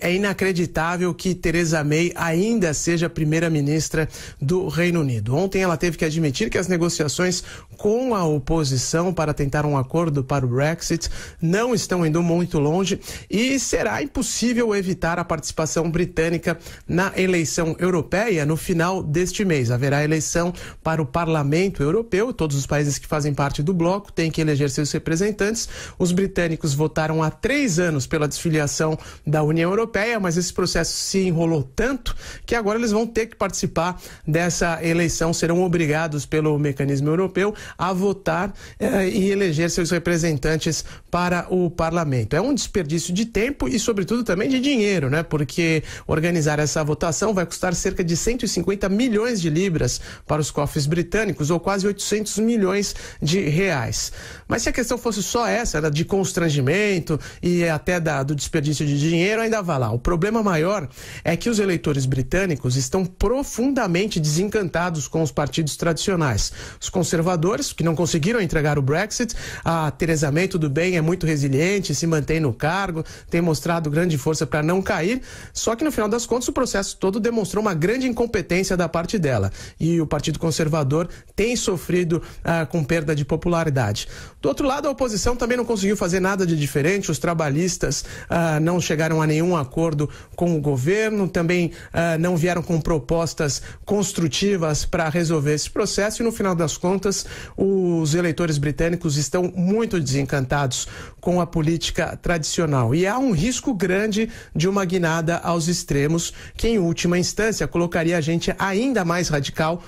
É inacreditável que Theresa May ainda seja primeira-ministra do Reino Unido. Ontem ela teve que admitir que as negociações com a oposição para tentar um acordo para o Brexit não estão indo muito longe e será impossível evitar a participação britânica na eleição europeia no final deste mês. Haverá eleição para o Parlamento Europeu, todos os países que fazem parte do bloco têm que eleger seus representantes. Os britânicos votaram há três anos pela desfiliação da União Europeia, mas esse processo se enrolou tanto que agora eles vão ter que participar dessa eleição, serão obrigados pelo mecanismo europeu a votar eh, e eleger seus representantes para o parlamento. É um desperdício de tempo e, sobretudo, também de dinheiro, né? Porque organizar essa votação vai custar cerca de 150 milhões de libras para os cofres britânicos, ou quase 800 milhões de reais. Mas se a questão fosse só essa, era né, de constrangimento e até da, do desperdício de dinheiro, ainda estava lá. O problema maior é que os eleitores britânicos estão profundamente desencantados com os partidos tradicionais. Os conservadores, que não conseguiram entregar o Brexit, a Theresa May, tudo bem, é muito resiliente, se mantém no cargo, tem mostrado grande força para não cair, só que no final das contas o processo todo demonstrou uma grande incompetência da parte dela. E o Partido Conservador tem sofrido ah, com perda de popularidade. Do outro lado, a oposição também não conseguiu fazer nada de diferente, os trabalhistas ah, não chegaram a nenhum acordo com o governo, também uh, não vieram com propostas construtivas para resolver esse processo e, no final das contas, os eleitores britânicos estão muito desencantados com a política tradicional. E há um risco grande de uma guinada aos extremos, que, em última instância, colocaria a gente ainda mais radical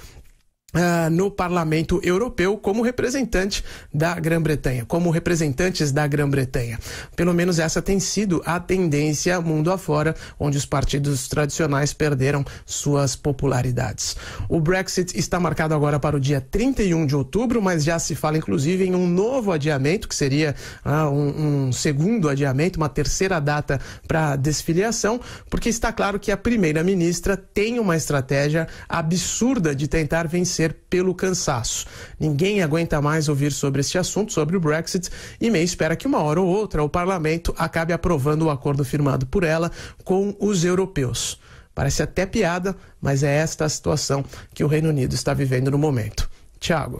ah, no Parlamento Europeu como representante da Grã-Bretanha, como representantes da Grã-Bretanha. Pelo menos essa tem sido a tendência mundo afora, onde os partidos tradicionais perderam suas popularidades. O Brexit está marcado agora para o dia 31 de outubro, mas já se fala inclusive em um novo adiamento, que seria ah, um, um segundo adiamento, uma terceira data para desfiliação, porque está claro que a primeira-ministra tem uma estratégia absurda de tentar vencer pelo cansaço. Ninguém aguenta mais ouvir sobre este assunto, sobre o Brexit, e meio espera que uma hora ou outra o parlamento acabe aprovando o acordo firmado por ela com os europeus. Parece até piada, mas é esta a situação que o Reino Unido está vivendo no momento. Tiago.